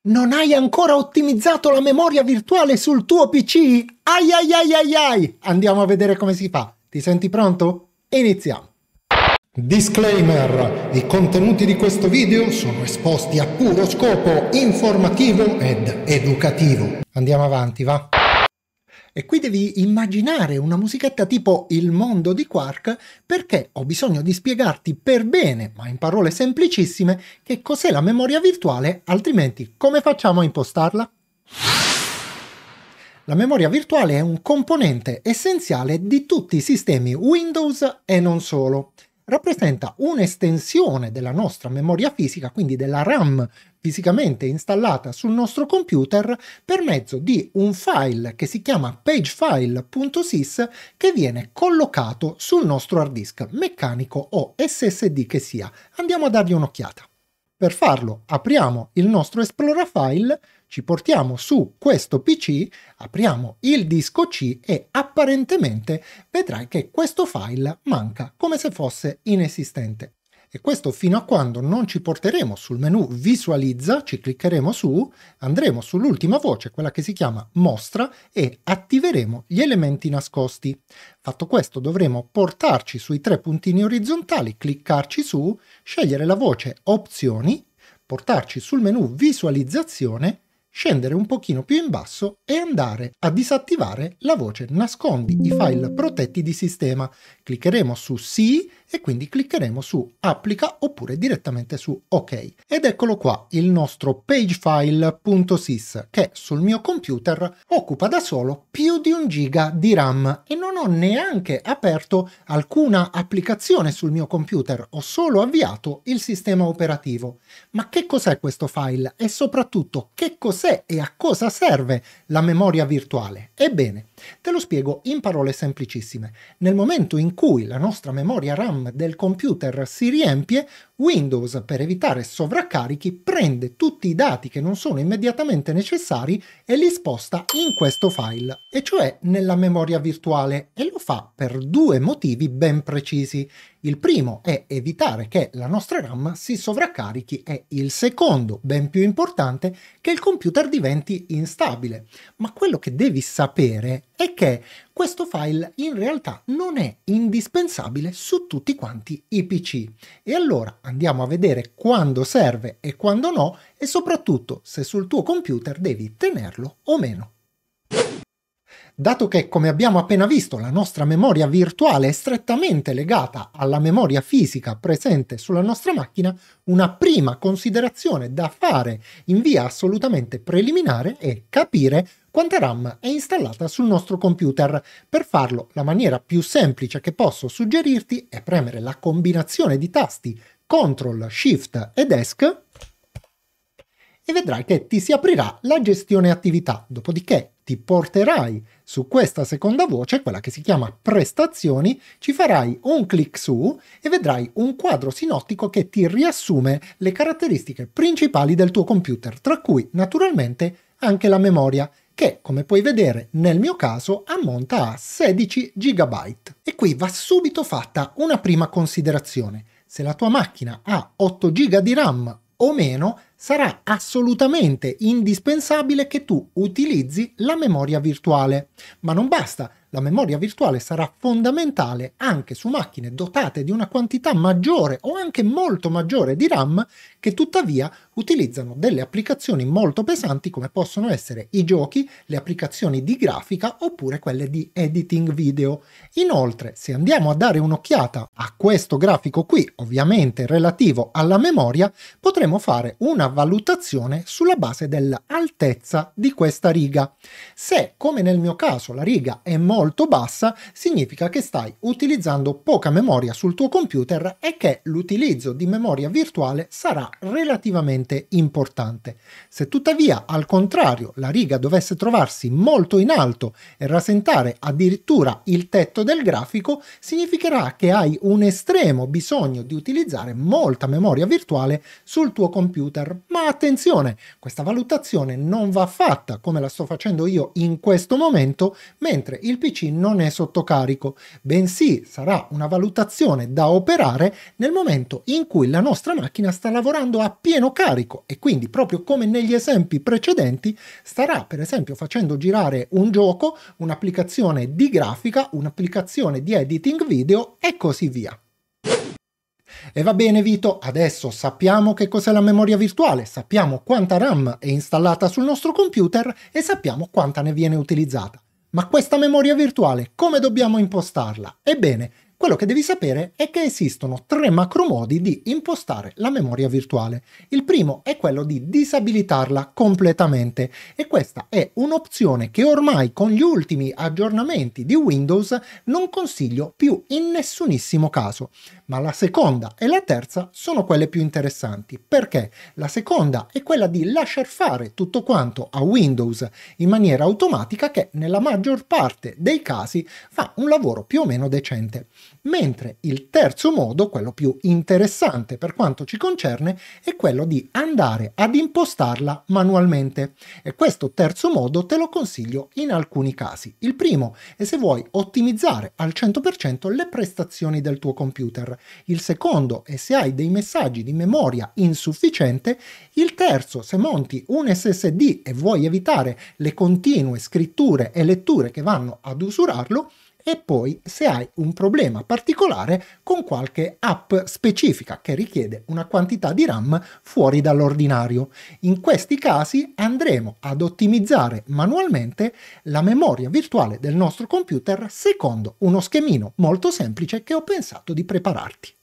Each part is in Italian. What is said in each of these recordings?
Non hai ancora ottimizzato la memoria virtuale sul tuo PC? Ai ai ai ai ai! Andiamo a vedere come si fa. Ti senti pronto? Iniziamo! Disclaimer: i contenuti di questo video sono esposti a puro scopo informativo ed educativo. Andiamo avanti, va? E qui devi immaginare una musichetta tipo Il mondo di Quark perché ho bisogno di spiegarti per bene, ma in parole semplicissime, che cos'è la memoria virtuale, altrimenti come facciamo a impostarla? La memoria virtuale è un componente essenziale di tutti i sistemi Windows e non solo rappresenta un'estensione della nostra memoria fisica, quindi della RAM fisicamente installata sul nostro computer per mezzo di un file che si chiama pagefile.sys che viene collocato sul nostro hard disk meccanico o SSD che sia. Andiamo a dargli un'occhiata. Per farlo apriamo il nostro Explora file ci portiamo su questo PC, apriamo il disco C e apparentemente vedrai che questo file manca come se fosse inesistente. E questo fino a quando non ci porteremo sul menu visualizza, ci cliccheremo su, andremo sull'ultima voce, quella che si chiama mostra, e attiveremo gli elementi nascosti. Fatto questo dovremo portarci sui tre puntini orizzontali, cliccarci su, scegliere la voce opzioni, portarci sul menu visualizzazione scendere un pochino più in basso e andare a disattivare la voce nascondi i file protetti di sistema. Cliccheremo su sì e quindi cliccheremo su applica oppure direttamente su ok. Ed eccolo qua il nostro pagefile.sys che sul mio computer occupa da solo più di un giga di RAM e non ho neanche aperto alcuna applicazione sul mio computer, ho solo avviato il sistema operativo. Ma che cos'è questo file e soprattutto che cos'è cos'è e a cosa serve la memoria virtuale. Ebbene, Te lo spiego in parole semplicissime. Nel momento in cui la nostra memoria RAM del computer si riempie, Windows, per evitare sovraccarichi, prende tutti i dati che non sono immediatamente necessari e li sposta in questo file, e cioè nella memoria virtuale, e lo fa per due motivi ben precisi. Il primo è evitare che la nostra RAM si sovraccarichi e il secondo, ben più importante, che il computer diventi instabile. Ma quello che devi sapere è che questo file in realtà non è indispensabile su tutti quanti i PC. E allora andiamo a vedere quando serve e quando no e soprattutto se sul tuo computer devi tenerlo o meno dato che, come abbiamo appena visto, la nostra memoria virtuale è strettamente legata alla memoria fisica presente sulla nostra macchina, una prima considerazione da fare in via assolutamente preliminare è capire quanta RAM è installata sul nostro computer. Per farlo, la maniera più semplice che posso suggerirti è premere la combinazione di tasti Ctrl, Shift ed ESC e vedrai che ti si aprirà la gestione attività, dopodiché ti porterai su questa seconda voce, quella che si chiama prestazioni, ci farai un clic su e vedrai un quadro sinottico che ti riassume le caratteristiche principali del tuo computer, tra cui naturalmente anche la memoria che, come puoi vedere, nel mio caso ammonta a 16 GB. E qui va subito fatta una prima considerazione. Se la tua macchina ha 8 GB di RAM o meno, sarà assolutamente indispensabile che tu utilizzi la memoria virtuale. Ma non basta, la memoria virtuale sarà fondamentale anche su macchine dotate di una quantità maggiore o anche molto maggiore di RAM che tuttavia utilizzano delle applicazioni molto pesanti come possono essere i giochi, le applicazioni di grafica oppure quelle di editing video. Inoltre, se andiamo a dare un'occhiata a questo grafico qui, ovviamente relativo alla memoria, potremo fare una valutazione sulla base dell'altezza di questa riga. Se, come nel mio caso, la riga è molto bassa, significa che stai utilizzando poca memoria sul tuo computer e che l'utilizzo di memoria virtuale sarà relativamente importante. Se tuttavia, al contrario, la riga dovesse trovarsi molto in alto e rasentare addirittura il tetto del grafico, significherà che hai un estremo bisogno di utilizzare molta memoria virtuale sul tuo computer ma attenzione, questa valutazione non va fatta come la sto facendo io in questo momento, mentre il PC non è sotto carico, bensì sarà una valutazione da operare nel momento in cui la nostra macchina sta lavorando a pieno carico e quindi proprio come negli esempi precedenti starà per esempio facendo girare un gioco, un'applicazione di grafica, un'applicazione di editing video e così via. E va bene Vito, adesso sappiamo che cos'è la memoria virtuale, sappiamo quanta RAM è installata sul nostro computer e sappiamo quanta ne viene utilizzata. Ma questa memoria virtuale come dobbiamo impostarla? Ebbene, quello che devi sapere è che esistono tre macromodi di impostare la memoria virtuale. Il primo è quello di disabilitarla completamente e questa è un'opzione che ormai con gli ultimi aggiornamenti di Windows non consiglio più in nessunissimo caso. Ma la seconda e la terza sono quelle più interessanti perché la seconda è quella di lasciar fare tutto quanto a Windows in maniera automatica che nella maggior parte dei casi fa un lavoro più o meno decente mentre il terzo modo, quello più interessante per quanto ci concerne, è quello di andare ad impostarla manualmente e questo terzo modo te lo consiglio in alcuni casi. Il primo è se vuoi ottimizzare al 100% le prestazioni del tuo computer, il secondo è se hai dei messaggi di memoria insufficiente, il terzo se monti un SSD e vuoi evitare le continue scritture e letture che vanno ad usurarlo, e poi se hai un problema particolare con qualche app specifica che richiede una quantità di RAM fuori dall'ordinario. In questi casi andremo ad ottimizzare manualmente la memoria virtuale del nostro computer secondo uno schemino molto semplice che ho pensato di prepararti.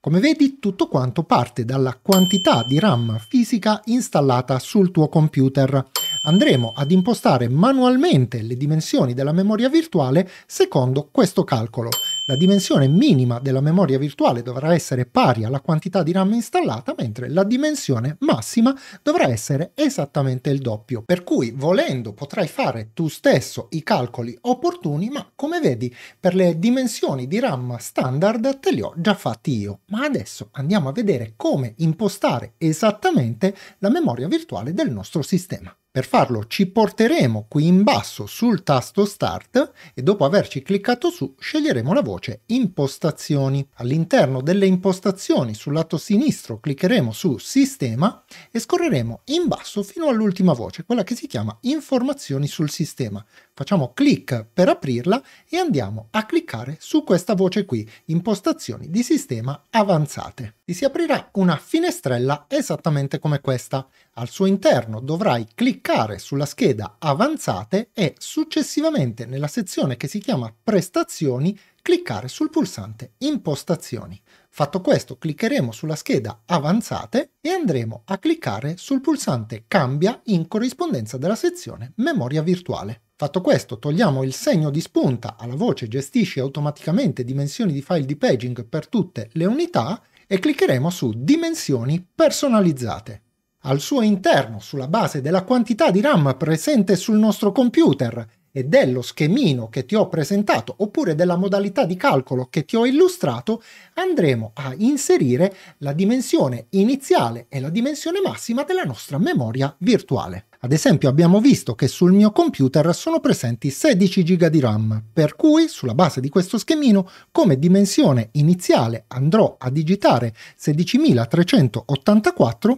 Come vedi tutto quanto parte dalla quantità di RAM fisica installata sul tuo computer. Andremo ad impostare manualmente le dimensioni della memoria virtuale secondo questo calcolo la dimensione minima della memoria virtuale dovrà essere pari alla quantità di RAM installata, mentre la dimensione massima dovrà essere esattamente il doppio, per cui volendo potrai fare tu stesso i calcoli opportuni, ma come vedi per le dimensioni di RAM standard te li ho già fatti io. Ma adesso andiamo a vedere come impostare esattamente la memoria virtuale del nostro sistema. Per farlo ci porteremo qui in basso sul tasto Start e dopo averci cliccato su sceglieremo la voce voce cioè impostazioni. All'interno delle impostazioni sul lato sinistro cliccheremo su sistema e scorreremo in basso fino all'ultima voce, quella che si chiama informazioni sul sistema. Facciamo clic per aprirla e andiamo a cliccare su questa voce qui, impostazioni di sistema avanzate. Ti si aprirà una finestrella esattamente come questa. Al suo interno dovrai cliccare sulla scheda avanzate e successivamente nella sezione che si chiama prestazioni cliccare sul pulsante Impostazioni. Fatto questo cliccheremo sulla scheda Avanzate e andremo a cliccare sul pulsante Cambia in corrispondenza della sezione Memoria virtuale. Fatto questo togliamo il segno di spunta alla voce Gestisci automaticamente dimensioni di file di paging per tutte le unità e cliccheremo su Dimensioni personalizzate. Al suo interno, sulla base della quantità di RAM presente sul nostro computer e dello schemino che ti ho presentato oppure della modalità di calcolo che ti ho illustrato, andremo a inserire la dimensione iniziale e la dimensione massima della nostra memoria virtuale. Ad esempio abbiamo visto che sul mio computer sono presenti 16 GB di RAM, per cui sulla base di questo schemino come dimensione iniziale andrò a digitare 16384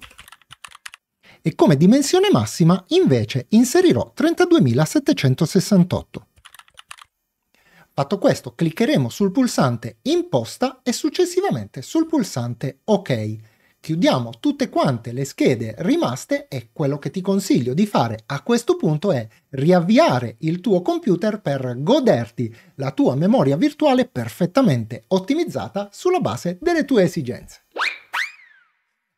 e come dimensione massima invece inserirò 32.768. Fatto questo cliccheremo sul pulsante imposta e successivamente sul pulsante ok. Chiudiamo tutte quante le schede rimaste e quello che ti consiglio di fare a questo punto è riavviare il tuo computer per goderti la tua memoria virtuale perfettamente ottimizzata sulla base delle tue esigenze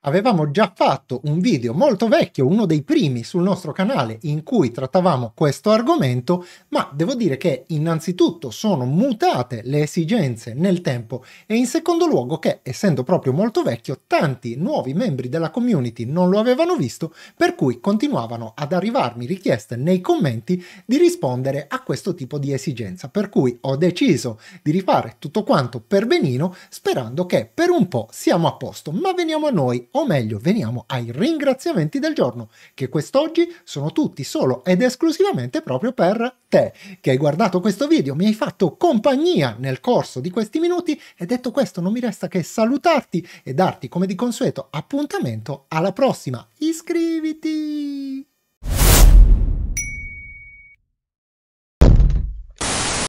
avevamo già fatto un video molto vecchio, uno dei primi sul nostro canale in cui trattavamo questo argomento, ma devo dire che innanzitutto sono mutate le esigenze nel tempo e in secondo luogo che, essendo proprio molto vecchio, tanti nuovi membri della community non lo avevano visto, per cui continuavano ad arrivarmi richieste nei commenti di rispondere a questo tipo di esigenza, per cui ho deciso di rifare tutto quanto per benino sperando che per un po' siamo a posto, ma veniamo a noi o meglio veniamo ai ringraziamenti del giorno, che quest'oggi sono tutti solo ed esclusivamente proprio per te, che hai guardato questo video, mi hai fatto compagnia nel corso di questi minuti e detto questo non mi resta che salutarti e darti come di consueto appuntamento alla prossima. Iscriviti!